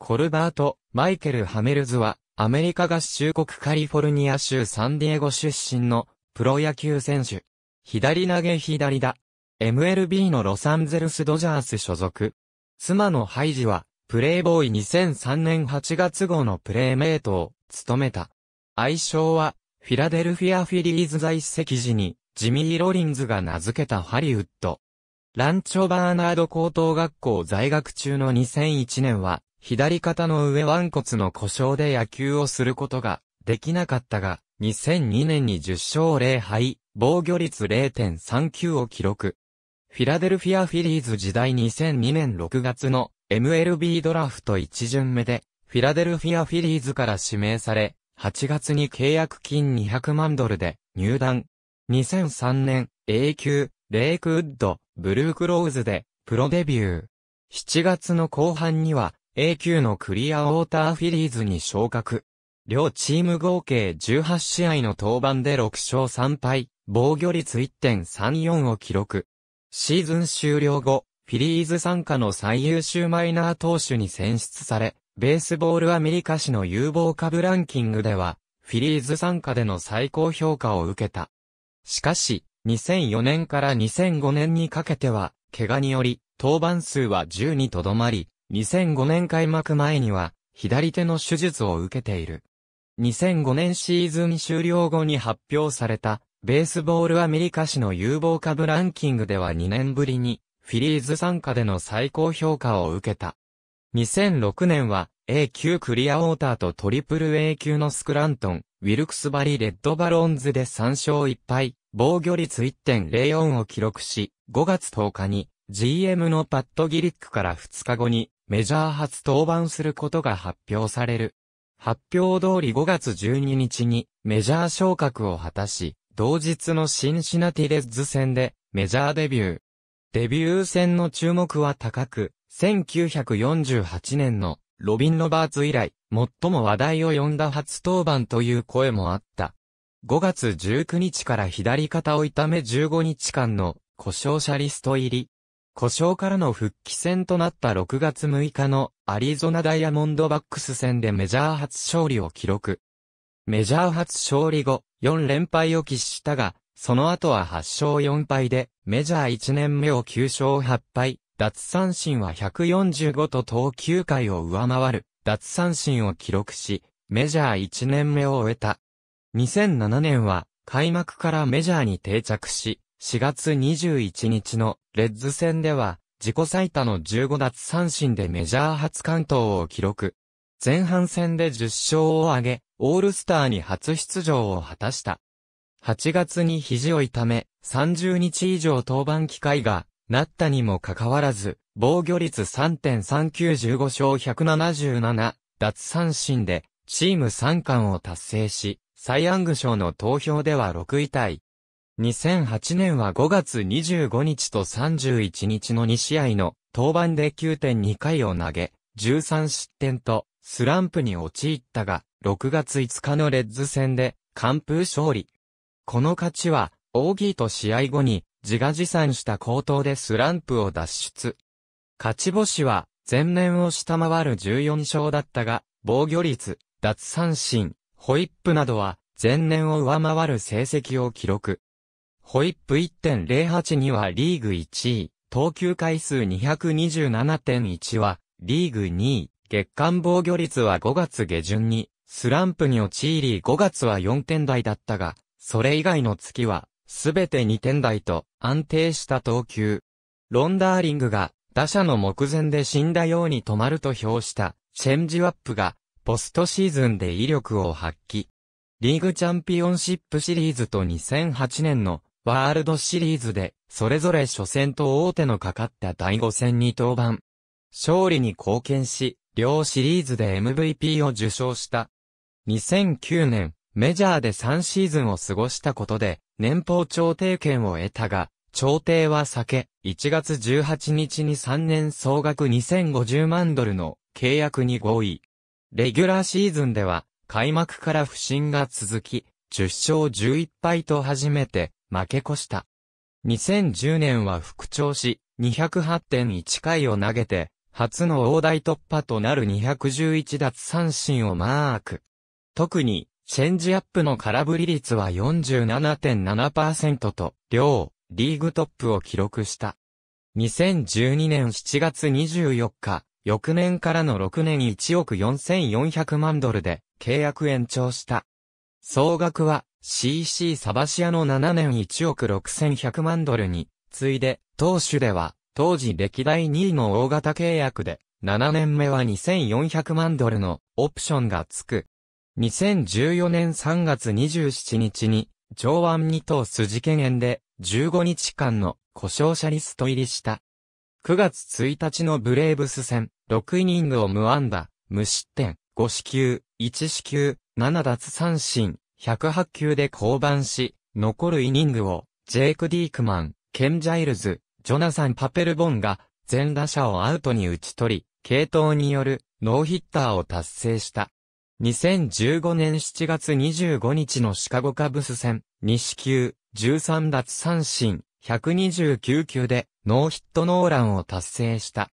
コルバート・マイケル・ハメルズは、アメリカ合衆国カリフォルニア州サンディエゴ出身のプロ野球選手。左投げ左だ。MLB のロサンゼルスドジャース所属。妻のハイジは、プレイボーイ2003年8月号のプレイメイトを務めた。愛称は、フィラデルフィアフィリーズ在籍時に、ジミー・ロリンズが名付けたハリウッド。ランチョ・バーナード高等学校在学中の2001年は、左肩の上腕骨の故障で野球をすることができなかったが、2002年に10勝0敗、防御率0.39を記録。フィラデルフィアフィリーズ時代2002年6月の MLB ドラフト1巡目で、フィラデルフィアフィリーズから指名され、8月に契約金200万ドルで入団。2003年、A 級、レイクウッド、ブルークローズで、プロデビュー。7月の後半には、A 級のクリアウォーターフィリーズに昇格。両チーム合計18試合の登板で6勝3敗、防御率1.34を記録。シーズン終了後、フィリーズ傘下の最優秀マイナー投手に選出され、ベースボールアメリカ史の有望株ランキングでは、フィリーズ傘下での最高評価を受けた。しかし、2004年から2005年にかけては、怪我により、登板数は10にとどまり、2005年開幕前には、左手の手術を受けている。2005年シーズン終了後に発表された、ベースボールアメリカ史の有望株ランキングでは2年ぶりに、フィリーズ参加での最高評価を受けた。2006年は、A 級クリアウォーターとトリプル A 級のスクラントン、ウィルクスバリレッドバロンズで3勝1敗、防御率1.04を記録し、5月10日に GM のパッドギリックから2日後にメジャー初登板することが発表される。発表通り5月12日にメジャー昇格を果たし、同日のシンシナティレッズ戦でメジャーデビュー。デビュー戦の注目は高く、1948年のロビン・ロバーツ以来、最も話題を呼んだ初登板という声もあった。5月19日から左肩を痛め15日間の故障者リスト入り。故障からの復帰戦となった6月6日のアリゾナダイヤモンドバックス戦でメジャー初勝利を記録。メジャー初勝利後、4連敗を喫したが、その後は8勝4敗で、メジャー1年目を9勝8敗、脱三振は145と投球回を上回る、脱三振を記録し、メジャー1年目を終えた。2007年は、開幕からメジャーに定着し、4月21日のレッズ戦では、自己最多の15奪三振でメジャー初完投を記録。前半戦で10勝を挙げ、オールスターに初出場を果たした。8月に肘を痛め、30日以上登板機会がなったにもかかわらず、防御率3 3 9 5勝177、奪三振で、チーム3冠を達成し、サイ・ヤング賞の投票では6位タイ。2008年は5月25日と31日の2試合の登板で9.2回を投げ、13失点とスランプに陥ったが、6月5日のレッズ戦で完封勝利。この勝ちは、オーギーと試合後に自画自賛した高騰でスランプを脱出。勝ち星は、前年を下回る14勝だったが、防御率、脱三振、ホイップなどは、前年を上回る成績を記録。ホイップ1.08にはリーグ1位、投球回数227.1は、リーグ2位、月間防御率は5月下旬に、スランプに陥り5月は4点台だったが、それ以外の月は、すべて2点台と安定した投球。ロンダーリングが打者の目前で死んだように止まると評したチェンジワップがポストシーズンで威力を発揮。リーグチャンピオンシップシリーズと2008年のワールドシリーズで、それぞれ初戦と大手のかかった第5戦に登板。勝利に貢献し、両シリーズで MVP を受賞した。2009年、メジャーで3シーズンを過ごしたことで、年俸調停権を得たが、調停は避け、1月18日に3年総額2050万ドルの契約に合意。レギュラーシーズンでは、開幕から不振が続き、10勝11敗と初めて、負け越した。2010年は復調し、208.1回を投げて、初の大台突破となる211奪三振をマーク。特に、チェンジアップの空振り率は47.7%と、両、リーグトップを記録した。2012年7月24日、翌年からの6年1億4400万ドルで契約延長した。総額は CC サバシアの7年1億6100万ドルに、次いで、当主では、当時歴代2位の大型契約で、7年目は2400万ドルのオプションがつく。2014年3月27日に、上腕二等筋権円で、15日間の故障者リスト入りした。9月1日のブレーブス戦、6イニングを無安打、無失点、5死球、1死球、7奪三振、108球で降板し、残るイニングを、ジェイク・ディークマン、ケン・ジャイルズ、ジョナサン・パペルボンが、全打者をアウトに打ち取り、系統による、ノーヒッターを達成した。2015年7月25日のシカゴカブス戦、西球、13奪三振、129球で、ノーヒットノーランを達成した。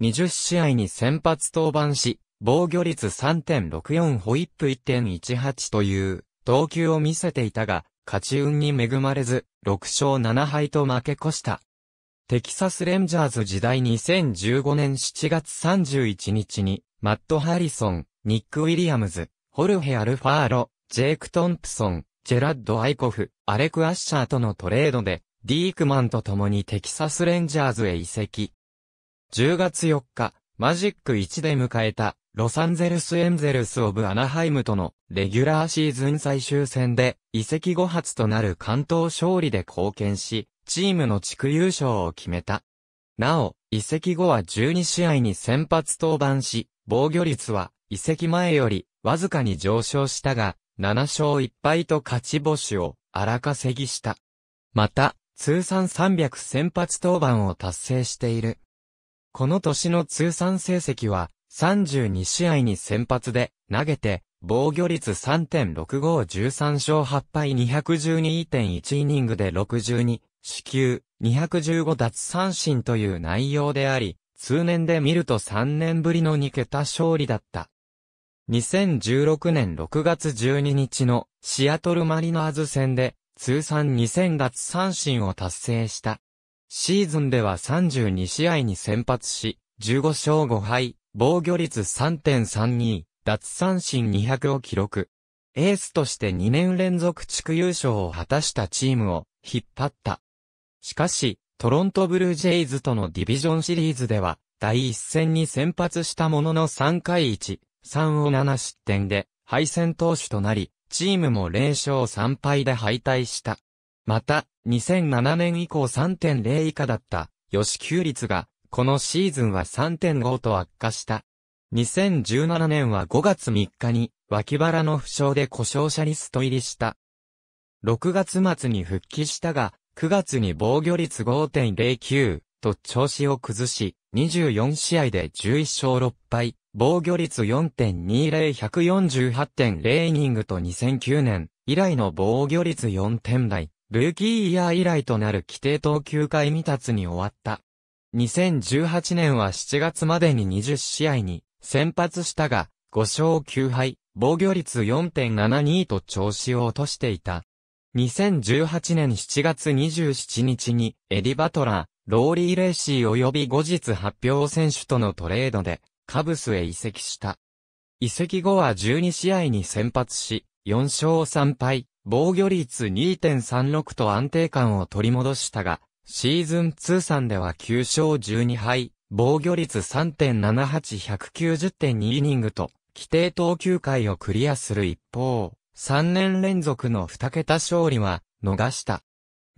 20試合に先発登板し、防御率3.64ホイップ1.18という投球を見せていたが、勝ち運に恵まれず、6勝7敗と負け越した。テキサスレンジャーズ時代2015年7月31日に、マット・ハリソン、ニック・ウィリアムズ、ホルヘ・アルファーロ、ジェイク・トンプソン、ジェラッド・アイコフ、アレク・アッシャーとのトレードで、ディークマンと共にテキサスレンジャーズへ移籍。10月4日、マジック1で迎えたロサンゼルスエンゼルスオブアナハイムとのレギュラーシーズン最終戦で移籍後発となる関東勝利で貢献し、チームの地区優勝を決めた。なお、移籍後は12試合に先発登板し、防御率は移籍前よりわずかに上昇したが、7勝1敗と勝ち星を荒稼ぎした。また、通算300先発登板を達成している。この年の通算成績は、32試合に先発で投げて、防御率3.6513勝8敗212.1イニングで62、死球、215奪三振という内容であり、通年で見ると3年ぶりの2桁勝利だった。2016年6月12日のシアトルマリナーズ戦で通算2000奪三振を達成した。シーズンでは32試合に先発し、15勝5敗、防御率3.32、奪三振200を記録。エースとして2年連続地区優勝を果たしたチームを引っ張った。しかし、トロントブルージェイズとのディビジョンシリーズでは、第一戦に先発したものの3回1、3を7失点で敗戦投手となり、チームも0勝3敗で敗退した。また、2007年以降3.0以下だった、吉球率がこのシーズンは3.5と悪化した。2017年は5月3日に脇腹の負傷で故障者リスト入りした。6月末に復帰したが、9月に防御率5.09と調子を崩し、24試合で11勝6敗、防御率4.20148.0イニングと2009年以来の防御率4点台、ルーキーイヤー以来となる規定投球回未達に終わった。2018年は7月までに20試合に先発したが、5勝9敗、防御率4.72と調子を落としていた。2018年7月27日に、エディ・バトラー、ローリー・レーシー及び後日発表選手とのトレードで、カブスへ移籍した。移籍後は12試合に先発し、4勝3敗、防御率2.36と安定感を取り戻したが、シーズン通算では9勝12敗、防御率3.78190.2イニングと、規定投球回をクリアする一方、3年連続の2桁勝利は、逃した。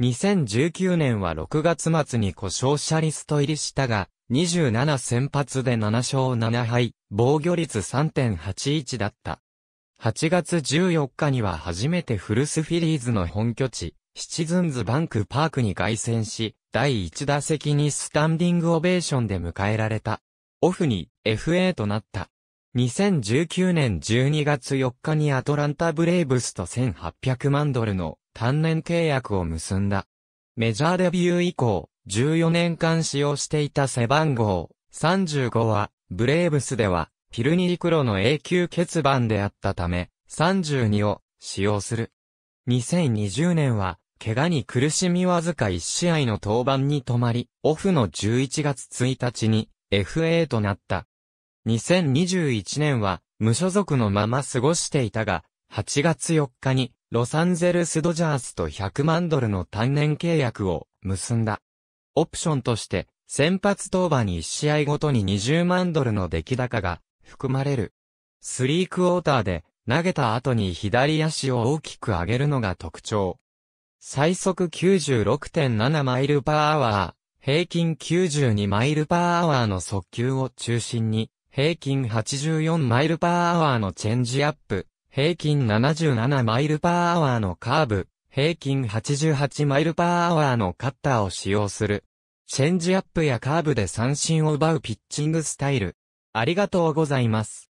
2019年は6月末に故障者リスト入りしたが、27先発で7勝7敗、防御率3.81だった。8月14日には初めてフルスフィリーズの本拠地、シチズンズバンクパークに凱旋し、第1打席にスタンディングオベーションで迎えられた。オフに FA となった。2019年12月4日にアトランタブレイブスと1800万ドルの単年契約を結んだ。メジャーデビュー以降、14年間使用していた背番号35は、ブレイブスでは、ピルニークロの永久欠番であったため、32を使用する。2020年は、怪我に苦しみわずか1試合の登板に止まり、オフの11月1日に FA となった。2021年は無所属のまま過ごしていたが、8月4日にロサンゼルスドジャースと100万ドルの単年契約を結んだ。オプションとして先発登板に1試合ごとに20万ドルの出来高が含まれる。スリークォーターで投げた後に左足を大きく上げるのが特徴。最速96.7マイルパーアワー、平均92マイルパーアワーの速球を中心に、平均84マイルパーアワーのチェンジアップ、平均77マイルパーアワーのカーブ、平均88マイルパーアワーのカッターを使用する。チェンジアップやカーブで三振を奪うピッチングスタイル。ありがとうございます。